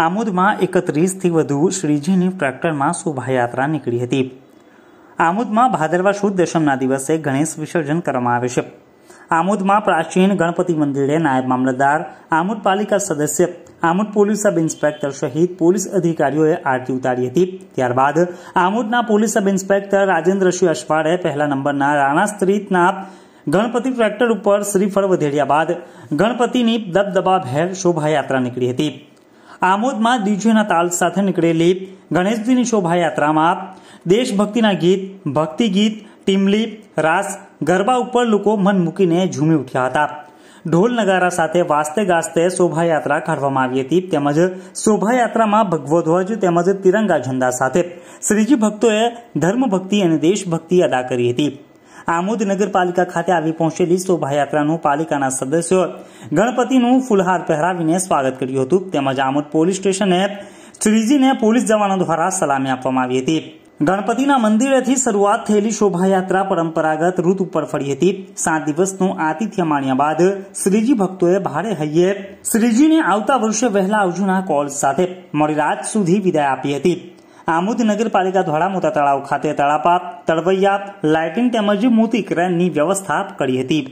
આમોદમાં એકત્રીસથી વધુ શ્રીજીની ટ્રેક્ટરમાં શોભાયાત્રા નીકળી હતી આમોદમાં ભાદરવા શુદ્ધ દશમના દિવસે ગણેશ વિસર્જન કરવામાં આવે છે આમોદમાં પ્રાચીન ગણપતિ મંદિરે નાયબ મામલતદાર આમોદ પાલિકા સદસ્ય આમોદ પોલીસ સબ ઇન્સ્પેક્ટર સહિત પોલીસ અધિકારીઓએ આરતી ઉતારી હતી ત્યારબાદ આમોદના police sub inspector Rajendrasinh Ashwale પહેલા નંબરના રાણા સ્ત્રીતના ગણપતિ ટ્રેક્ટર ઉપર શ્રીફળ વધેડ્યા બાદ ગણપતિની દબદબા ભેર શોભાયાત્રા નીકળી હતી આમોદમાં દીજોના તાલ સાથે નીકળેલી ગણેશજીની શોભાયાત્રામાં દેશભક્તિના ગીત ભક્તિ ગીત ટીમલી રાસ ગરબા ઉપર લોકો મન મૂકીને ઝૂમી ઉઠ્યા હતા ઢોલ નગારા સાથે વાસ્તે ગાસ્તે શોભાયાત્રા કાઢવામાં આવી હતી તેમજ શોભાયાત્રામાં ભગવધ્વજ તેમજ તિરંગા ઝંડા સાથે શ્રીજી ભક્તોએ ધર્મ ભક્તિ અને દેશભક્તિ અદા કરી હતી આમોદ નગરપાલિકા ખાતે આવી પહોંચેલી શોભાયાત્રાનું પાલિકાના સદસ્યો ગણપતિનું ફૂલહાર પહેરાવીને સ્વાગત કર્યું હતું તેમજ આમોદ પોલીસ સ્ટેશને શ્રીજીને પોલીસ જવાનો દ્વારા સલામી આપવામાં આવી હતી ગણપતિના મંદિરેથી શરૂઆત થયેલી શોભાયાત્રા પરંપરાગત રૂટ ઉપર ફરી હતી સાત દિવસનું આતિથ્ય માણ્યા બાદ શ્રીજી ભક્તોએ ભારે હૈયે શ્રીજીને આવતા વર્ષે વહેલા અર્જુના કોલ સાથે મોડી રાત સુધી વિદાય આપી હતી આમોદ નગરપાલિકા દ્વારા મોટા તળાવ ખાતે તળાપાત તળવૈયા લાઇટિંગ તેમજ મૂર્તિકરણની વ્યવસ્થા કરી હતી